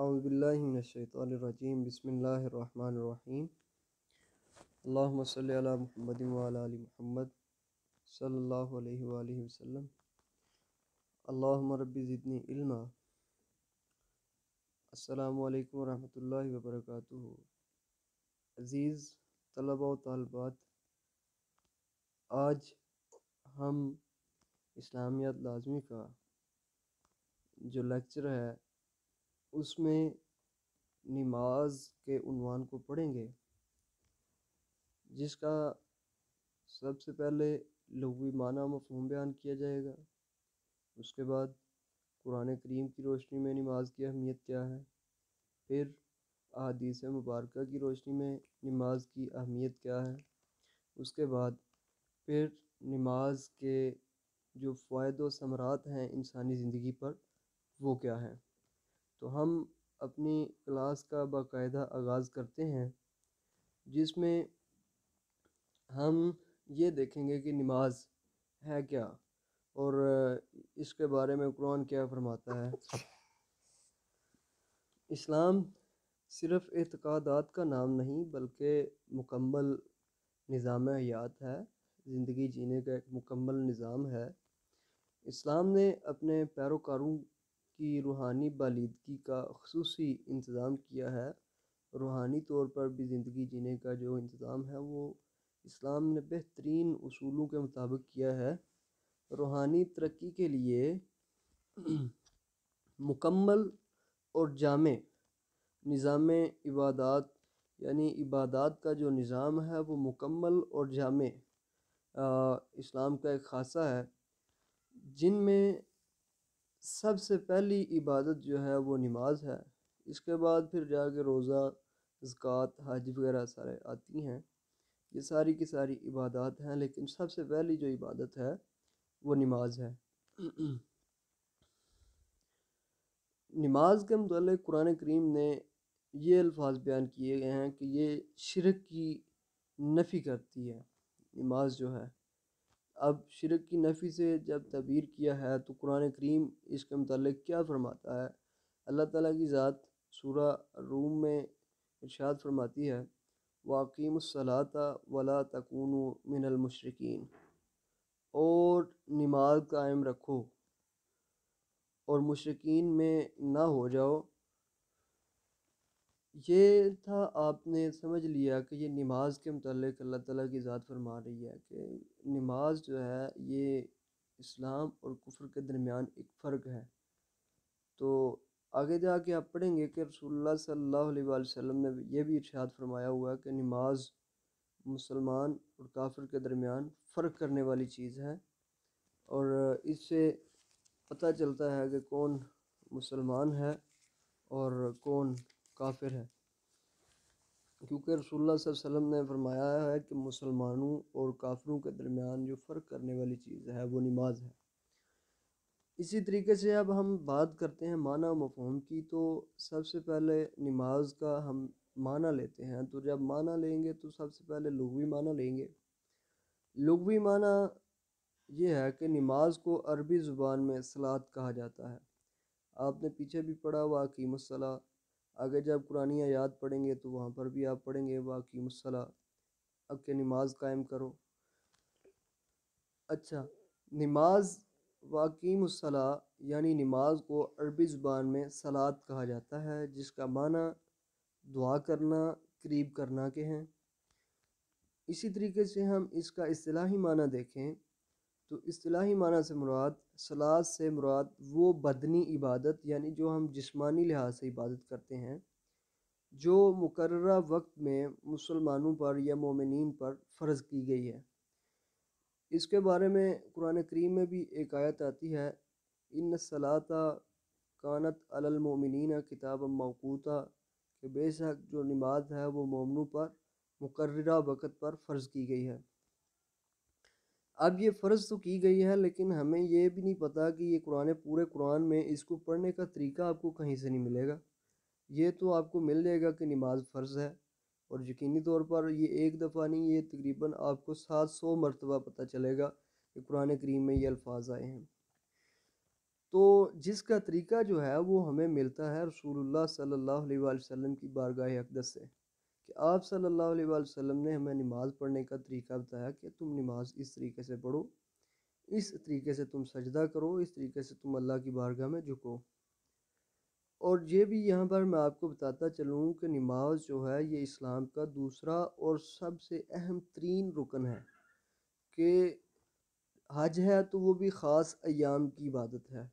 अज़बिल्लिमिनशैतरजीम बसमीम अल्लाम महमद महमद सल्ला वसम अल्लाम रबी ज़िदनी इल्मा अज़ीज़ तलबा तलबात आज हम इस्लामियात लाजमी का जो लेक्चर है उसमें नमाज के उनवान को पढ़ेंगे जिसका सबसे पहले लघवी माना मफहम बयान किया जाएगा उसके बाद कुरान करीम की रोशनी में नमाज की अहमियत क्या है फिर अदीस मुबारक की रोशनी में नमाज की अहमियत क्या है उसके बाद फिर नमाज के जो व समरात हैं इंसानी ज़िंदगी पर वो क्या हैं तो हम अपनी क्लास का बाकायदा आगाज़ करते हैं जिसमें हम ये देखेंगे कि नमाज है क्या और इसके बारे में कुरान क्या फरमाता है इस्लाम सिर्फ़ एतक़ादात का नाम नहीं बल्कि मुकम्मल निज़ाम हयात है ज़िंदगी जीने का एक मुकम्मल निज़ाम है इस्लाम ने अपने पैरोकारों की रूहानी बालीदगी का खसूस इंतज़ाम किया है रूहानी तौर पर भी ज़िंदगी जीने का जो इंतज़ाम है वो इस्लाम ने बेहतरीन असूलों के मुताबिक किया है रूहानी तरक्की के लिए मुकम्मल और जाम निज़ाम इबादत यानी इबादत का जो निज़ाम है वो मुकम्मल और जाम इस्लाम का एक खासा है जिनमें सबसे पहली इबादत जो है वो नमाज है इसके बाद फिर जाके रोज़ा ज़क़ात हज वगैरह सारे आती हैं ये सारी की सारी इबादत हैं लेकिन सबसे पहली जो इबादत है वो नमाज है नमाज के मतलब कुरान करीम ने ये अल्फाज बयान किए गए हैं कि ये शिरक की नफ़ी करती है नमाज जो है अब शिरक की नफ़ी से जब तबीर किया है तो कुरान करीम इसके मतलब क्या फ़रमाता है अल्लाह ताला की ज़ात सूरा रूम में इरशाद फरमाती है सलाता वला तकून मिनलमशरकिन और नमाज कायम रखो और मुशरकिन में ना हो जाओ ये था आपने समझ लिया कि ये नमाज के मतलब अल्लाह ताला की ज़ात फरमा रही है कि नमाज जो है ये इस्लाम और कुफर के दरमियान एक फ़र्क है तो आगे जा के आप पढ़ेंगे कि रसूलुल्लाह सल्लल्लाहु अलैहि वसल्लम ने यह भी इरशाद फरमाया हुआ कि नमाज मुसलमान और काफिर के दरमियान फ़र्क करने वाली चीज़ है और इससे पता चलता है कि कौन मुसलमान है और कौन काफिर है क्योंकि रसोल्ला वसम ने फरमाया है कि मुसलमानों और काफिरों के दरमियान जो फ़र्क करने वाली चीज़ है वो नमाज है इसी तरीके से अब हम बात करते हैं माना मफहम की तो सबसे पहले नमाज का हम माना लेते हैं तो जब माना लेंगे तो सबसे पहले लघवी माना लेंगे लघवी माना ये है कि नमाज को अरबी ज़ुबान में सलाद कहा जाता है आपने पीछे भी पढ़ा हुआ कीमत सलाह आगे जब कुरानियाँ याद पढ़ेंगे तो वहाँ पर भी आप पढ़ेंगे वाकई मसला अब के नमाज कायम करो अच्छा नमाज वाकई मसला यानी नमाज को अरबी ज़ुबान में सलाद कहा जाता है जिसका माना दुआ करना करीब करना के हैं इसी तरीके से हम इसका असलाही माना देखें तो असलाही माना से मुराद सलाद से मुराद वो बदनी इबादत यानी जो हम जिसमानी लिहाज से इबादत करते हैं जो मुकर वक्त में मुसलमानों पर या मोमिन पर फ़र्ज़ की गई है इसके बारे में कुरान करीम में भी एक आयत आती है इन सलाता कानत अलमोमिन किताब मौकूता के बेशक जो नमाज है वो मोमनों पर मुकर्रा वक़्त पर फ़र्ज़ की गई है अब ये फ़र्ज़ तो की गई है लेकिन हमें ये भी नहीं पता कि ये कुरान पूरे कुरान में इसको पढ़ने का तरीका आपको कहीं से नहीं मिलेगा ये तो आपको मिल जाएगा कि नमाज फ़र्ज़ है और यकीनी तौर पर ये एक दफ़ा नहीं ये तकरीबन आपको सात सौ मरतबा पता चलेगा कि कुरान करीम में ये अल्फाज आए हैं तो जिसका तरीका जो है वो हमें मिलता है रसूलुल्लाह सल्लल्लाहु अलैहि वसल्लम की बारगाह अकदस से कि आप सल्लल्लाहु अलैहि वसल्लम ने हमें नमाज़ पढ़ने का तरीका बताया कि तुम नमाज इस तरीके से पढ़ो इस तरीके से तुम सजदा करो इस तरीके से तुम अल्लाह की बारगाह में झुको और ये भी यहाँ पर मैं आपको बताता चलूँ कि नमाज जो है ये इस्लाम का दूसरा और सबसे अहम तरीन रुकन है कि हज है तो वो भी ख़ास अयाम की इबादत है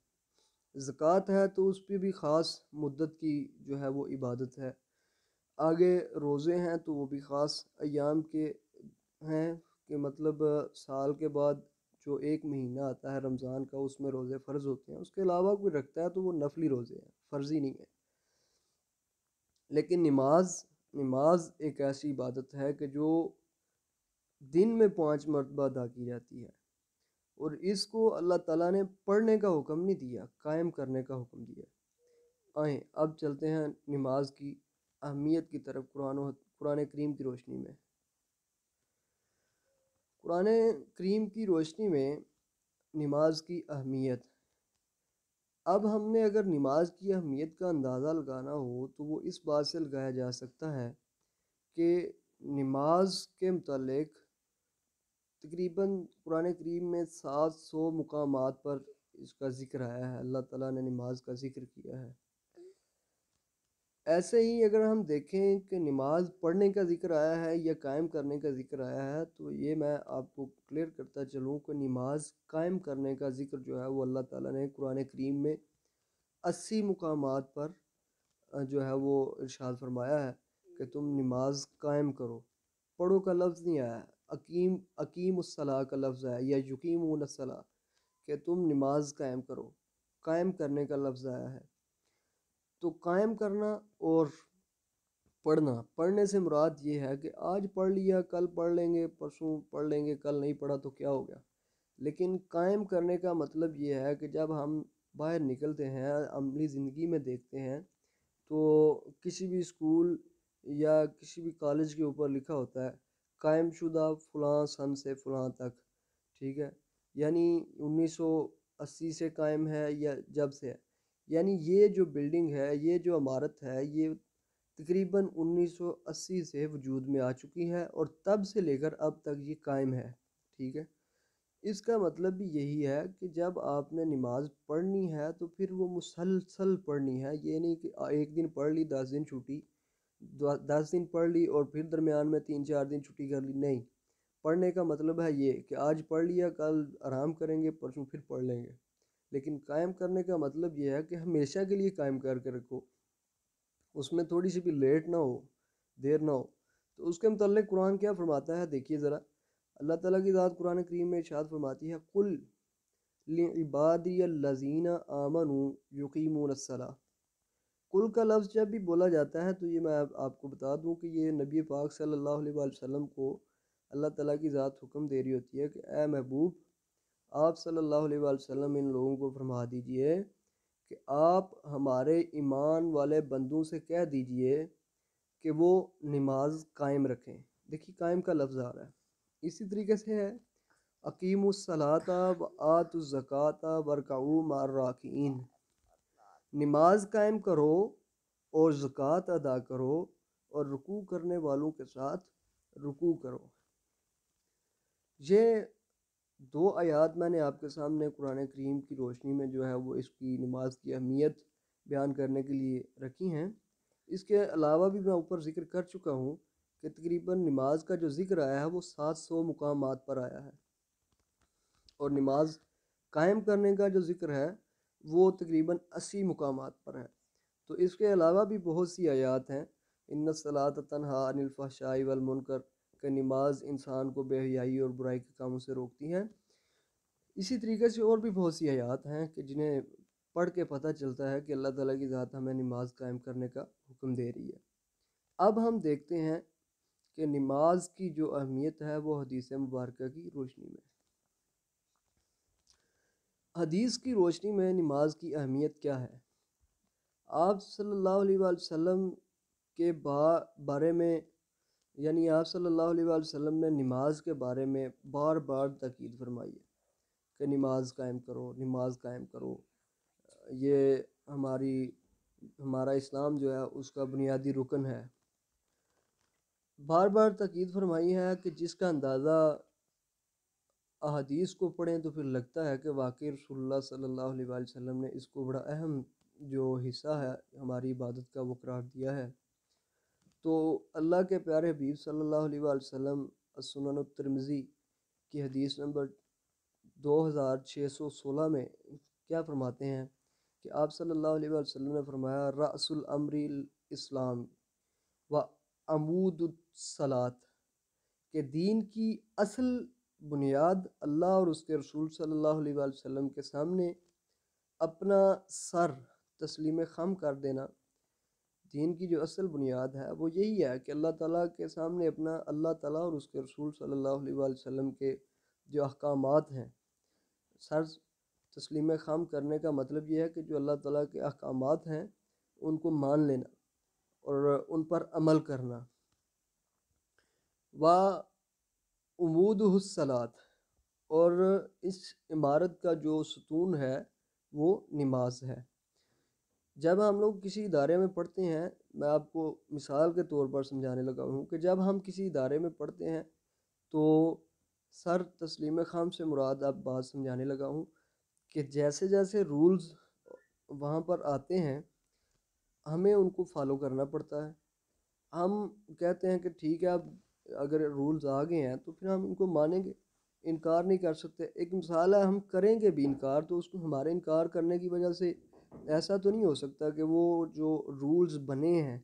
ज़क़़त है तो उस पर भी ख़ास मुद्दत की जो है वो इबादत है आगे रोज़े हैं तो वो भी ख़ास अयाम के हैं कि मतलब साल के बाद जो एक महीना आता है रमज़ान का उसमें रोज़े फ़र्ज़ होते हैं उसके अलावा कोई रखता है तो वो नफली रोज़े हैं फ़र्ज़ी नहीं है लेकिन नमाज नमाज एक ऐसी इबादत है कि जो दिन में पाँच मरतबा अदा की जाती है और इसको अल्लाह ताला ने पढ़ने का हुक्म नहीं दिया कायम करने का हुक्म दिया आए अब चलते हैं नमाज की अहमियत की तरफ कुरान कुरान करीम की रोशनी में कुरान करीम की रोशनी में नमाज की अहमियत अब हमने अगर नमाज की अहमियत का अंदाज़ा लगाना हो तो वो इस बात से लगाया जा सकता है कि नमाज के मतलब तकरीबन कुरान करीम में सात सौ मकाम पर इसका ज़िक्र आया है अल्लाह ताला ने नमाज का ज़िक्र किया है ऐसे ही अगर हम देखें कि नमाज़ पढ़ने का ज़िक्र आया है या कायम करने का ज़िक्र आया है तो ये मैं आपको क्लियर करता चलूँ कि नमाज कायम करने का ज़िक्र जो है वो अल्लाह ताला ने कुरान करीम में अस्सी मुकाम पर जो है वो इरशाद फरमाया है कि तुम नमाज कायम करो पढ़ो का लफ्ज़ नहीं आया अकीम अकीम उसला का लफ्ज़ आया या यकीम सला कि तुम नमाज कायम करो कायम करने का लफ्ज़ आया है तो कायम करना और पढ़ना पढ़ने से मुराद ये है कि आज पढ़ लिया कल पढ़ लेंगे परसों पढ़ लेंगे कल नहीं पढ़ा तो क्या हो गया लेकिन कायम करने का मतलब ये है कि जब हम बाहर निकलते हैं अमली ज़िंदगी में देखते हैं तो किसी भी स्कूल या किसी भी कॉलेज के ऊपर लिखा होता है कायम शुदा फ़लाँ सन से फ़लाँ तक ठीक है यानी 1980 से कायम है या जब से है यानी ये जो बिल्डिंग है ये जो इमारत है ये तकरीबन 1980 से वजूद में आ चुकी है और तब से लेकर अब तक ये कायम है ठीक है इसका मतलब भी यही है कि जब आपने नमाज पढ़नी है तो फिर वो मुसलसल पढ़नी है ये नहीं कि एक दिन पढ़ ली दस दिन छुट्टी दस दिन पढ़ ली और फिर दरमियान में तीन चार दिन छुट्टी कर ली नहीं पढ़ने का मतलब है ये कि आज पढ़ लिया कल आराम करेंगे परसों फिर पढ़ लेंगे लेकिन कायम करने का मतलब यह है कि हमेशा के लिए कायम करके रखो उसमें थोड़ी सी भी लेट ना हो देर ना हो तो उसके मतलब कुरान क्या फरमाता है देखिए ज़रा अल्लाह ताला की ज़ात कुरान करीम में इशाद फरमाती है कुल लबादीना आमन सला कुल का लफ्ज़ जब भी बोला जाता है तो ये मैं आप, आपको बता दूं कि ये नबी पाक सल्लल्लाहु अलैहि वसल्लम को अल्लाह ताला की ज़ात हुक्म दे रही होती है कि ए महबूब आप सल्लल्लाहु अलैहि वसल्लम इन लोगों को फरमा दीजिए कि आप हमारे ईमान वाले बंदों से कह दीजिए कि वो नमाज कायम रखें देखिए कायम का लफ्ज़ आ रहा है इसी तरीके से है अकीम सलाता व आतज़क़ाता वरकाऊ मार्राकीन नमाज कायम करो और ज़क़़त अदा करो और रुकू करने वालों के साथ रुकू करो ये दो आयात मैंने आपके सामने कुरान करीम की रोशनी में जो है वो इसकी नमाज की अहमियत बयान करने के लिए रखी हैं इसके अलावा भी मैं ऊपर जिक्र कर चुका हूँ कि तकरीबन नमाज का जो जिक्र आया है वो सात सौ मुकाम पर आया है और नमाज कायम करने का जो जिक्र है वो तकरीबन अस्सी मुकाम पर है तो इसके अलावा भी बहुत सी आयात हैं इन सलात तनहा अनिलफ़ाशाई वलमनकर कि नमाज इंसान को बेहयाई और बुराई के कामों से रोकती है इसी तरीके से और भी बहुत सी हयात हैं कि जिन्हें पढ़ के पता चलता है कि अल्लाह ताला की ज़ात हमें नमाज कायम करने का हुक्म दे रही है अब हम देखते हैं कि नमाज की जो अहमियत है वो हदीस मुबारक की रोशनी में हदीस की रोशनी में नमाज की अहमियत क्या है आप सल्लल्लाहु अलैहि वसल्लम के बा, बारे में यानी आप सल्लल्लाहु अलैहि वसल्लम ने नमाज के बारे में बार बार तकीद फरमाई है कि नमाज कायम करो नमाज कायम करो ये हमारी हमारा इस्लाम जो है उसका बुनियादी रुकन है बार बार तकीद फरमाई है कि जिसका अंदाज़ा अहदीस को पढ़ें तो फिर लगता है कि वाकई रसोल्ला सल्ला वसम ने इसको बड़ा अहम जो हिस्सा है हमारी इबादत का वो करार दिया है तो अल्लाह के प्यारे हबीब सल्लल्लाहु अलैहि वसल्लम सुनन तिरमिज़ी की हदीस नंबर 2616 में क्या फरमाते हैं कि आप सल्लल्लाहु अलैहि वसल्लम ने फरमाया रसुल अमरी इस्लाम व अमूदसलात के दीन की असल बुनियाद अल्लाह और उसके रसूल सल्लल्लाहु अलैहि वसल्लम के सामने अपना सर तस्लीम खम कर देना दीन की जो असल बुनियाद है वो यही है कि अल्लाह ताला के सामने अपना अल्लाह ताला और उसके रसूल सल्लल्लाहु अलैहि वसल्लम के जो अहकाम हैं सर तस्लीम खाम करने का मतलब ये है कि जो अल्लाह ताला के अहकाम हैं उनको मान लेना और उन पर अमल करना वमूद हसलात और इस इमारत का जो सतून है वो नमाज है जब हम लोग किसी इदारे में पढ़ते हैं मैं आपको मिसाल के तौर पर समझाने लगा हूँ कि जब हम किसी इदारे में पढ़ते हैं तो सर तस्लीम खाम से मुराद आप बात समझाने लगा हूँ कि जैसे जैसे रूल्स वहाँ पर आते हैं हमें उनको फॉलो करना पड़ता है हम कहते हैं कि ठीक है अब अगर रूल्स आ गए हैं तो फिर हम उनको मानेंगे इनकार नहीं कर सकते एक मिसाल है हम करेंगे भी इनकार तो उसको हमारे इनकार करने की वजह से ऐसा तो नहीं हो सकता कि वो जो रूल्स बने हैं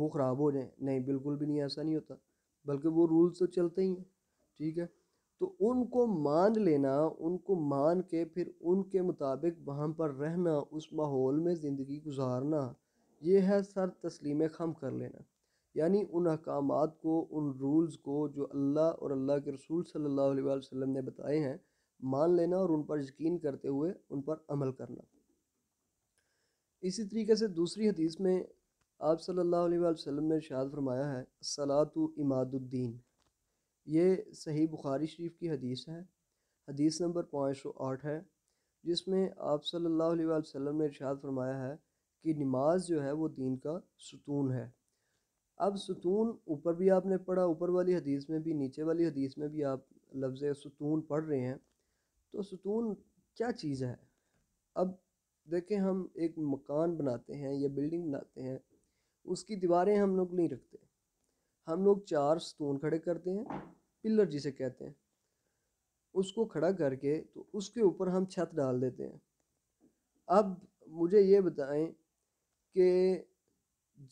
वो ख़राब हो जाएं नहीं बिल्कुल भी नहीं ऐसा नहीं होता बल्कि वो रूल्स तो चलते ही हैं ठीक है तो उनको मान लेना उनको मान के फिर उनके मुताबिक वहाँ पर रहना उस माहौल में ज़िंदगी गुजारना ये है सर तस्लीम खम कर लेना यानी उन अहकाम को उन रूल्स को जो अल्लाह और अल्लाह के रसूल सल्लल्लाहु अलैहि वसल्लम ने बताए हैं मान लेना और उन पर यकीन करते हुए उन पर अमल करना इसी तरीके से दूसरी हदीस में आप सल्लल्लाहु अलैहि वसल्लम ने इशाद फरमाया है सलातु इमादुद्दीन ये सही बुखारी शरीफ की हदीस है हदीस नंबर पाँच सौ आठ है जिसमें आप सल्लल्लाहु अलैहि वसल्लम ने इशाद फरमाया है कि नमाज जो है वो दीन का सुतून है अब सुतून ऊपर भी आपने पढ़ा ऊपर वाली हदीस में भी नीचे वाली हदीस में भी आप लफ्ज़ सुतून पढ़ रहे हैं तो सुतून क्या चीज़ है अब देखें हम एक मकान बनाते हैं या बिल्डिंग बनाते हैं उसकी दीवारें हम लोग नहीं रखते हम लोग चार स्टोन खड़े करते हैं पिलर जिसे कहते हैं उसको खड़ा करके तो उसके ऊपर हम छत डाल देते हैं अब मुझे ये बताएं कि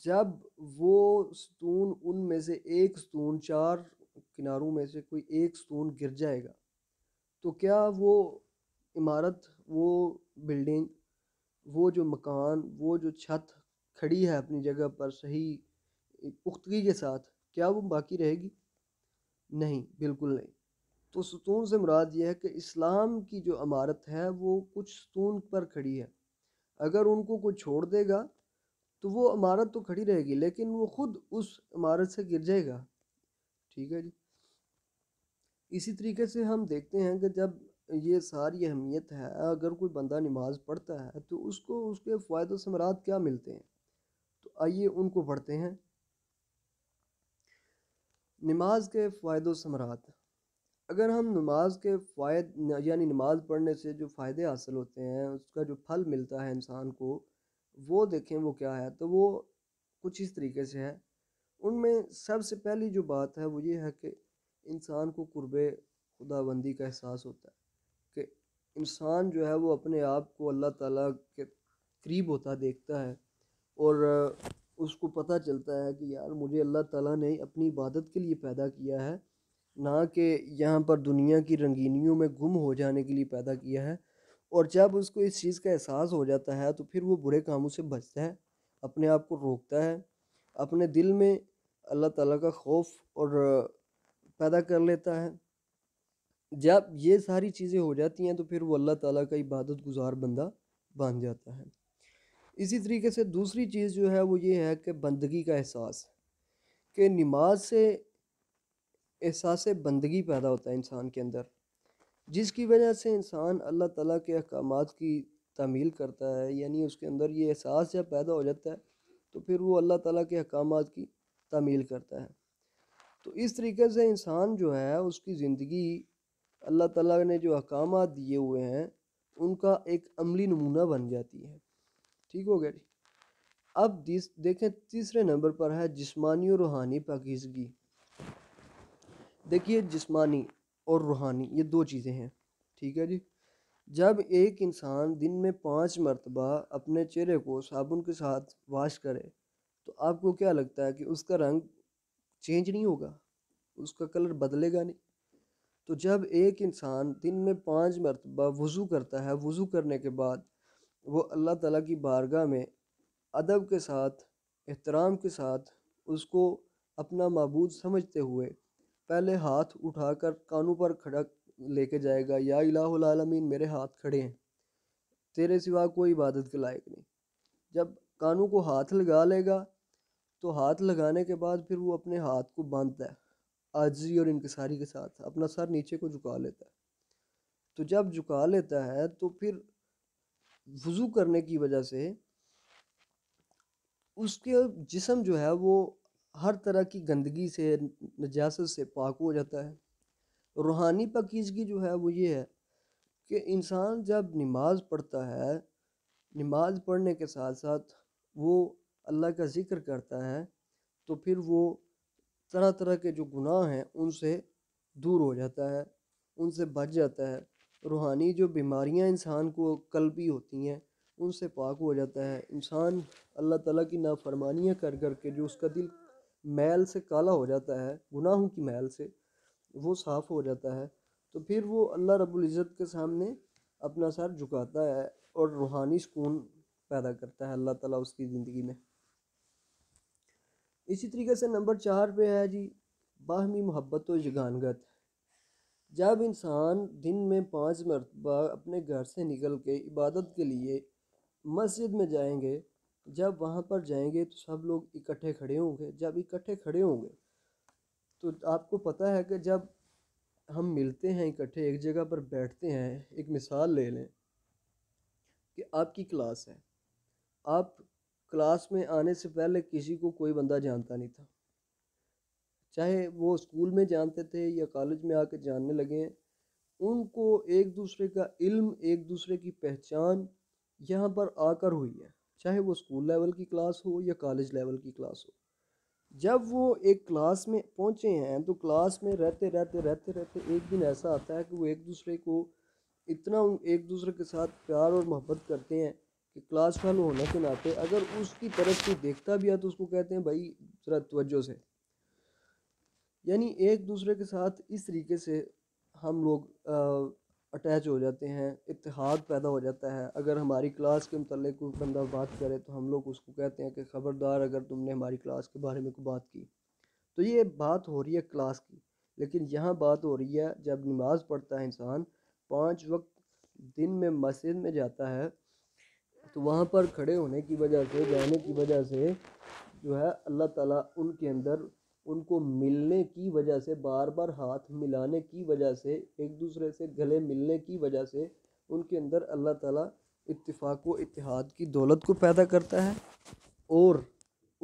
जब वो स्तून उनमें से एक स्तून चार किनारों में से कोई एक स्तून गिर जाएगा तो क्या वो इमारत वो बिल्डिंग वो जो मकान वो जो छत खड़ी है अपनी जगह पर सही पुख्तगी के साथ क्या वो बाकी रहेगी नहीं बिल्कुल नहीं तो सुतून से मुराद यह है कि इस्लाम की जो अमारत है वो कुछ सतून पर खड़ी है अगर उनको कोई छोड़ देगा तो वो अमारत तो खड़ी रहेगी लेकिन वो ख़ुद उस इमारत से गिर जाएगा ठीक है जी इसी तरीके से हम देखते हैं कि जब ये सारी अहमियत है अगर कोई बंदा नमाज पढ़ता है तो उसको उसके फ़ायद समरात क्या मिलते हैं तो आइए उनको पढ़ते हैं नमाज के फ़ायद समरात अगर हम नमाज के फ़ायद यानी नमाज पढ़ने से जो फ़ायदे हासिल होते हैं उसका जो फल मिलता है इंसान को वो देखें वो क्या है तो वो कुछ इस तरीके से है उनमें सबसे पहली जो बात है वो ये है कि इंसान को कुर्ब खुदाबंदी का एहसास होता है इंसान जो है वो अपने आप को अल्लाह ताला के करीब होता देखता है और उसको पता चलता है कि यार मुझे अल्लाह ताला ने अपनी इबादत के लिए पैदा किया है ना कि यहाँ पर दुनिया की रंगीनियों में गुम हो जाने के लिए पैदा किया है और जब उसको इस चीज़ का एहसास हो जाता है तो फिर वो बुरे कामों से बचता है अपने आप को रोकता है अपने दिल में अल्लाह ताला का खौफ और पैदा कर लेता है जब ये सारी चीज़ें हो जाती हैं तो फिर वो अल्लाह ताला का इबादत गुजार बंदा बन जाता है इसी तरीके से दूसरी चीज़ जो है वो ये है कि बंदगी का एहसास कि नमाज से एहसास बंदगी पैदा होता है इंसान के अंदर जिसकी वजह से इंसान अल्लाह ताला के अहकाम की तमील करता है यानी उसके अंदर ये एहसास जब पैदा हो जाता है तो फिर वो अल्लाह ताला के अहकाम की तमील करता है तो इस तरीके से इंसान जो है उसकी ज़िंदगी अल्लाह ताला ने जो अहकाम दिए हुए हैं उनका एक अमली नमूना बन जाती है ठीक हो गया जी अब दिस देखें तीसरे नंबर पर है जिस्मानी और रूहानी पाकिजगी देखिए जिस्मानी और रूहानी ये दो चीज़ें हैं ठीक है जी जब एक इंसान दिन में पाँच मरतबा अपने चेहरे को साबुन के साथ वाश करे तो आपको क्या लगता है कि उसका रंग चेंज नहीं होगा उसका कलर बदलेगा नहीं तो जब एक इंसान दिन में पाँच मरतबा वज़ू करता है वज़ू करने के बाद वो अल्लाह ताला की बारगाह में अदब के साथ एहतराम के साथ उसको अपना मबूद समझते हुए पहले हाथ उठाकर कानों पर खड़ा लेके जाएगा या इलामीन मेरे हाथ खड़े हैं तेरे सिवा कोई इबादत के लायक नहीं जब कानों को हाथ लगा लेगा तो हाथ लगाने के बाद फिर वो अपने हाथ को बांधता है आजी और इंकसारी के साथ अपना सर नीचे को झुका लेता है तो जब झुका लेता है तो फिर वज़ू करने की वजह से उसके जिसम जो है वो हर तरह की गंदगी से नजासत से पाक हो जाता है रूहानी पकीजगी जो है वो ये है कि इंसान जब नमाज़ पढ़ता है नमाज पढ़ने के साथ साथ वो अल्लाह का ज़िक्र करता है तो फिर वो तरह तरह के जो गुनाह हैं उनसे दूर हो जाता है उनसे बच जाता है रूहानी जो बीमारियां इंसान को भी होती हैं उनसे पाक हो जाता है इंसान अल्लाह ताला की नाफ़रमानियाँ कर कर के जो उसका दिल मैल से काला हो जाता है गुनाहों की मैल से वो साफ़ हो जाता है तो फिर वो अल्लाह रब्बुल इज़्ज़त के सामने अपना सर झुकाता है और रूहानी सुकून पैदा करता है अल्लाह ताला उसकी ज़िंदगी में इसी तरीके से नंबर चार पे है जी बाहमी मोहब्बत व जगानगत जब इंसान दिन में पाँच मरतबा अपने घर से निकल के इबादत के लिए मस्जिद में जाएंगे जब वहाँ पर जाएंगे तो सब लोग इकट्ठे खड़े होंगे जब इकट्ठे खड़े होंगे तो आपको पता है कि जब हम मिलते हैं इकट्ठे एक जगह पर बैठते हैं एक मिसाल ले लें कि आपकी क्लास है आप क्लास में आने से पहले किसी को कोई बंदा जानता नहीं था चाहे वो स्कूल में जानते थे या कॉलेज में आके जानने लगे हैं उनको एक दूसरे का इल्म एक दूसरे की पहचान यहाँ पर आकर हुई है चाहे वो स्कूल लेवल की क्लास हो या कॉलेज लेवल की क्लास हो जब वो एक क्लास में पहुँचे हैं तो क्लास में रहते रहते रहते रहते एक दिन ऐसा आता है कि वो एक दूसरे को इतना एक दूसरे के साथ प्यार और मोहब्बत करते हैं कि क्लास फेलो होने के नाते अगर उसकी तरफ से देखता भी है तो उसको कहते हैं भाई ज़रा तवज्जो से यानी एक दूसरे के साथ इस तरीके से हम लोग अटैच हो जाते हैं इतिहाद पैदा हो जाता है अगर हमारी क्लास के मतलब कोई बंदा बात करे तो हम लोग उसको कहते हैं कि ख़बरदार अगर तुमने हमारी क्लास के बारे में कोई बात की तो ये बात हो रही है क्लास की लेकिन यहाँ बात हो रही है जब नमाज़ पढ़ता है इंसान पाँच वक्त दिन में मस्जिद में जाता है तो वहाँ पर खड़े होने की वजह से रहने की वजह से जो है अल्लाह ताला उनके अंदर उनको मिलने की वजह से बार बार हाथ मिलाने की वजह से एक दूसरे से गले मिलने की वजह से उनके अंदर अल्लाह ताला इत्तेफाक व इतिहाद की दौलत को पैदा करता है और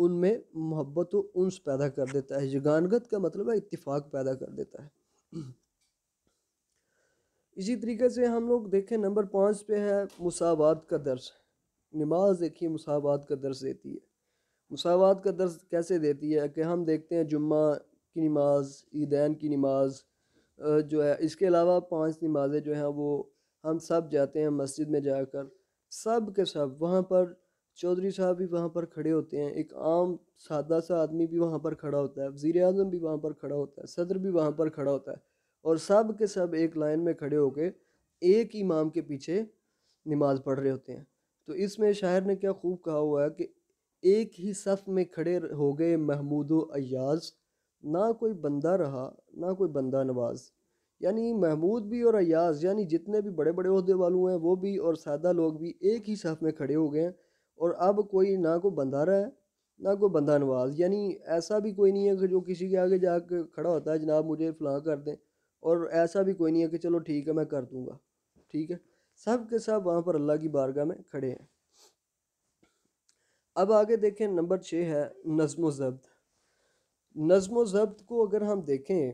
उनमें मोहब्बत व उन्स पैदा कर देता है यगानगत का मतलब है इतफाक़ पैदा कर देता है इसी तरीके से हम लोग देखें नंबर पाँच पे है मुसावात का दर्ज नमाज देखिए मसावत का दर्स देती है मसावत का दर्स कैसे देती है कि हम देखते हैं जुम्मा की नमाज ईदैन की नमाज जो है इसके अलावा पांच नमाजें जो हैं वो हम सब जाते हैं मस्जिद में जाकर सब के सब वहाँ पर चौधरी साहब भी वहाँ पर खड़े होते हैं एक आम सादा सा आदमी भी वहाँ पर खड़ा होता है वज़ी अजम भी वहाँ पर खड़ा होता है सदर भी वहाँ पर खड़ा होता है और सब के सब एक लाइन में खड़े होकर एक इमाम के पीछे नमाज़ पढ़ रहे होते हैं तो इसमें शायर ने क्या खूब कहा हुआ है कि एक ही सफ़ में खड़े हो गए महमूद अयाज ना कोई बंदा रहा ना कोई बंदा नवाज यानी महमूद भी और अयाज यानी जितने भी बड़े बड़े अहदे वालों हैं वो भी और सादा लोग भी एक ही सफ़ में खड़े हो गए हैं और अब कोई ना कोई बंदा रहा है ना कोई बंदा नवाज यानी ऐसा भी कोई नहीं है कि जो किसी के आगे जा कर खड़ा होता है जनाब मुझे फ़लाँ कर दें और ऐसा भी कोई नहीं है कि चलो ठीक है मैं कर दूँगा ठीक है सब के सब वहाँ पर अल्लाह की बारगाह में खड़े हैं अब आगे देखें नंबर छः है नज़म ज़ब्त नज़म ज़ब्त को अगर हम देखें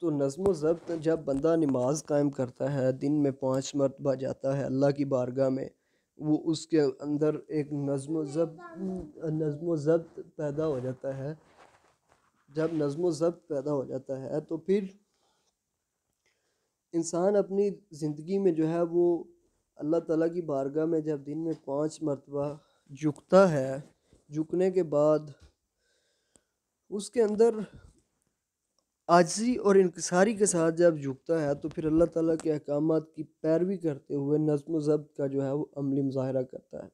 तो नज़म ज़ब्त जब बंदा नमाज कायम करता है दिन में पाँच मरतबा जाता है अल्लाह की बारगाह में वो उसके अंदर एक नज़म ज़ब्त नज़म ज़ब्त पैदा हो जाता है जब नज़म ज़ब्त पैदा हो जाता है तो फिर इंसान अपनी ज़िंदगी में जो है वो अल्लाह ताला की बारगाह में जब दिन में पाँच मरतबा झुकता है झुकने के बाद उसके अंदर आजी और इनकसारी के साथ जब झुकता है तो फिर अल्लाह ताला के अहकाम की पैरवी करते हुए नज़म ज़ब्त का जो है वो अमली मुजाहरा करता है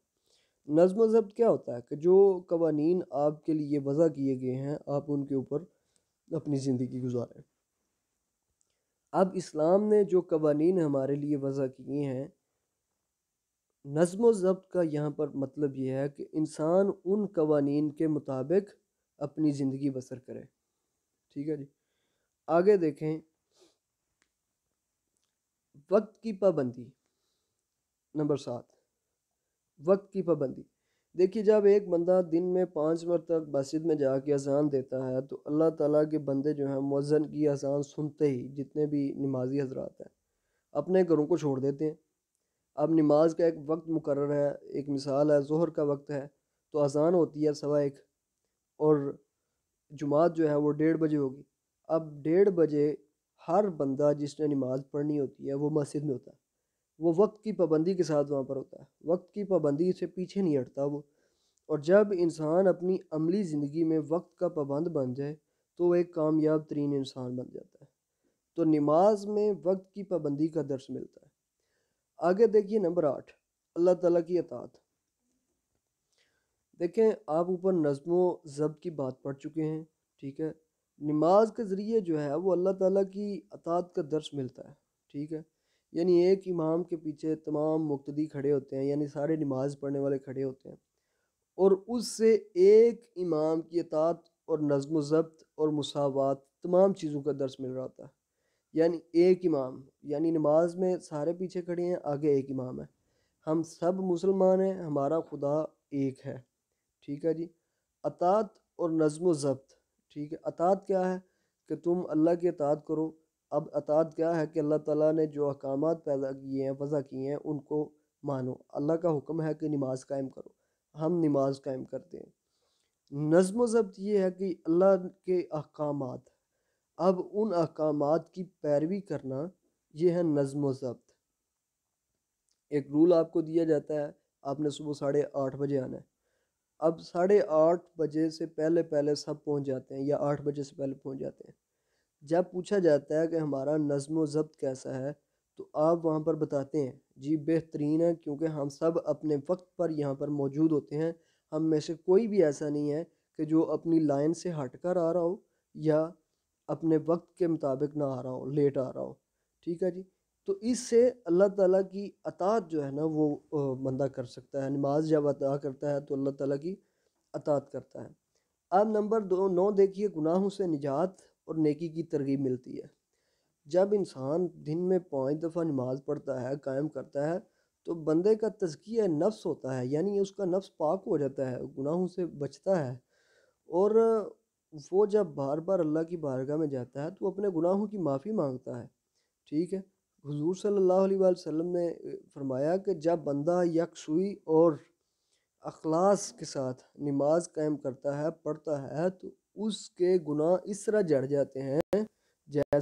नज़म ज़ब्त क्या होता है कि जो कवानीन आपके लिए वज़ा किए गए हैं आप उनके ऊपर अपनी ज़िंदगी गुजारें अब इस्लाम ने जो कवानीन हमारे लिए वज़ा किए हैं नज़म ज़ब्त का यहाँ पर मतलब यह है कि इंसान उन कवानीन के मुताबिक अपनी ज़िंदगी बसर करे ठीक है जी आगे देखें वक्त की पाबंदी नंबर सात वक्त की पाबंदी देखिए जब एक बंदा दिन में पाँच बार तक मस्जिद में जाके अजान देता है तो अल्लाह ताला के बंदे जो हैं मौज़न की अजान सुनते ही जितने भी नमाजी हजरात हैं अपने घरों को छोड़ देते हैं अब नमाज का एक वक्त मुकर है एक मिसाल है जहर का वक्त है तो अजान होती है सवा एक और जुमात जो है वो डेढ़ बजे होगी अब डेढ़ बजे हर बंदा जिसने नमाज पढ़नी होती है वो मस्जिद में होता है वो वक्त की पाबंदी के साथ वहाँ पर होता है वक्त की पाबंदी से पीछे नहीं हटता वो और जब इंसान अपनी अमली ज़िंदगी में वक्त का पाबंद बन जाए तो एक कामयाब तरीन इंसान बन जाता है तो नमाज में वक्त की पाबंदी का दर्श मिलता है आगे देखिए नंबर आठ अल्लाह ताला की अतात देखें आप ऊपर नज़म ज़ब की बात पढ़ चुके हैं ठीक है नमाज के ज़रिए जो है वो अल्लाह ताला की अतात का दर्श मिलता है ठीक है यानी एक इमाम के पीछे तमाम मुक्तदी खड़े होते हैं यानी सारे नमाज पढ़ने वाले खड़े होते हैं और उससे एक इमाम की अतात और नज़म ज़ब्त और मसावत तमाम चीज़ों का दर्स मिल रहा होता है यानी एक इमाम यानी नमाज में सारे पीछे खड़े हैं आगे एक इमाम है हम सब मुसलमान हैं हमारा खुदा एक है ठीक है जी अतात और नज़म ज़ब्त ठीक है अतात क्या है कि तुम अल्लाह की अतात करो अब अतात क्या है कि अल्लाह ताला ने जो अहकाम पैदा किए हैं वज़ा किए हैं उनको मानो अल्लाह का हुक्म है कि नमाज कायम करो हम नमाज कायम करते हैं नज़म ज़ब्त ये है कि अल्लाह के अहकाम अब उन अहकाम की पैरवी करना ये है नज़म ज़ब्त एक रूल आपको दिया जाता है आपने सुबह साढ़े आठ बजे आना है अब साढ़े आठ बजे से पहले पहले सब पहुंच जाते हैं या आठ बजे से पहले पहुंच जाते हैं जब पूछा जाता है कि हमारा नज़म ज़ब्त कैसा है तो आप वहाँ पर बताते हैं जी बेहतरीन है क्योंकि हम सब अपने वक्त पर यहाँ पर मौजूद होते हैं हम में से कोई भी ऐसा नहीं है कि जो अपनी लाइन से हट कर आ रहा हो या अपने वक्त के मुताबिक ना आ रहा हूँ लेट आ रहा हूँ ठीक है जी तो इससे अल्लाह ताला की अतात जो है ना वो बंदा कर सकता है नमाज जब अता करता है तो अल्लाह ताला की अतात करता है अब नंबर दो नौ देखिए गुनाहों से निजात और नेकी की तरगीब मिलती है जब इंसान दिन में पाँच दफ़ा नमाज पढ़ता है कायम करता है तो बंदे का तजकिया नफ्स होता है यानी उसका नफ्स पाक हो जाता है गुनाहों से बचता है और वो जब बार बार अल्लाह की बारगाह में जाता है तो वो अपने गुनाहों की माफ़ी मांगता है ठीक है हजूर सल्ला वसम ने फरमाया कि जब बंदा यकसुई और अखलास के साथ नमाज कायम करता है पढ़ता है तो उसके गुनाह इस तरह जड़ जाते हैं जैसे